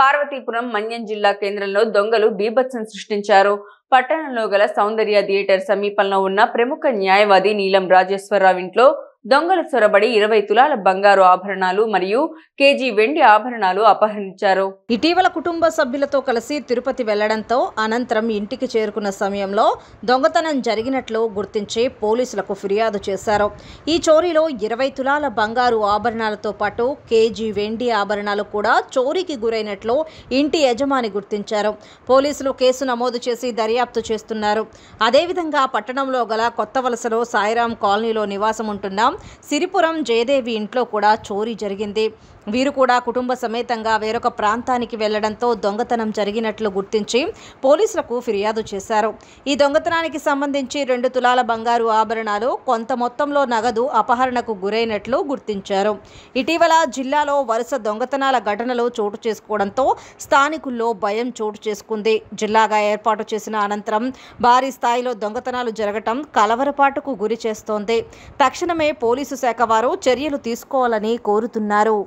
పార్వతీపురం మన్యం జిల్లా కేంద్రంలో దొంగలు బీభత్సం సృష్టించారు పట్టణంలో గల సౌందర్య థియేటర్ సమీపంలో ఉన్న ప్రముఖ న్యాయవాది నీలం రాజేశ్వరరావు ఇంట్లో దొంగలు చొరబడి ఇరవై తులాల బంగారు ఆభరణాలు మరియు కేజీ వెండి ఆభరణాలు అపహరించారు ఇటీవల కుటుంబ సభ్యులతో కలిసి తిరుపతి వెళ్లడంతో అనంతరం ఇంటికి చేరుకున్న సమయంలో దొంగతనం జరిగినట్లు గుర్తించి పోలీసులకు ఫిర్యాదు చేశారు ఈ చోరీలో ఇరవై తులాల బంగారు ఆభరణాలతో పాటు కేజీ వెండి ఆభరణాలు కూడా చోరీకి గురైనట్లు ఇంటి యజమాని గుర్తించారు పోలీసులు కేసు నమోదు చేసి దర్యాప్తు చేస్తున్నారు అదేవిధంగా పట్టణంలో గల కొత్త వలసలో సాయిరాం కాలనీలో నివాసం ఉంటున్నాం సిరిపురం జయదేవి ఇంట్లో కూడా చోరీ జరిగింది వీరు కూడా కుటుంబ సమేతంగా వేరొక ప్రాంతానికి వెళ్లడంతో దొంగతనం జరిగినట్లు గుర్తించి పోలీసులకు ఫిర్యాదు చేశారు ఈ దొంగతనానికి సంబంధించి రెండు తులాల బంగారు ఆభరణాలు కొంత మొత్తంలో నగదు అపహరణకు గురైనట్లు గుర్తించారు ఇటీవల జిల్లాలో వరుస దొంగతనాల ఘటనలు చోటు చేసుకోవడంతో స్థానికుల్లో భయం చోటు చేసుకుంది జిల్లాగా ఏర్పాటు చేసిన అనంతరం భారీ స్థాయిలో దొంగతనాలు జరగటం కలవరపాటుకు గురి చేస్తోంది తక్షణమే పోలీసు శాఖ వారు చర్యలు తీసుకోవాలని కోరుతున్నారు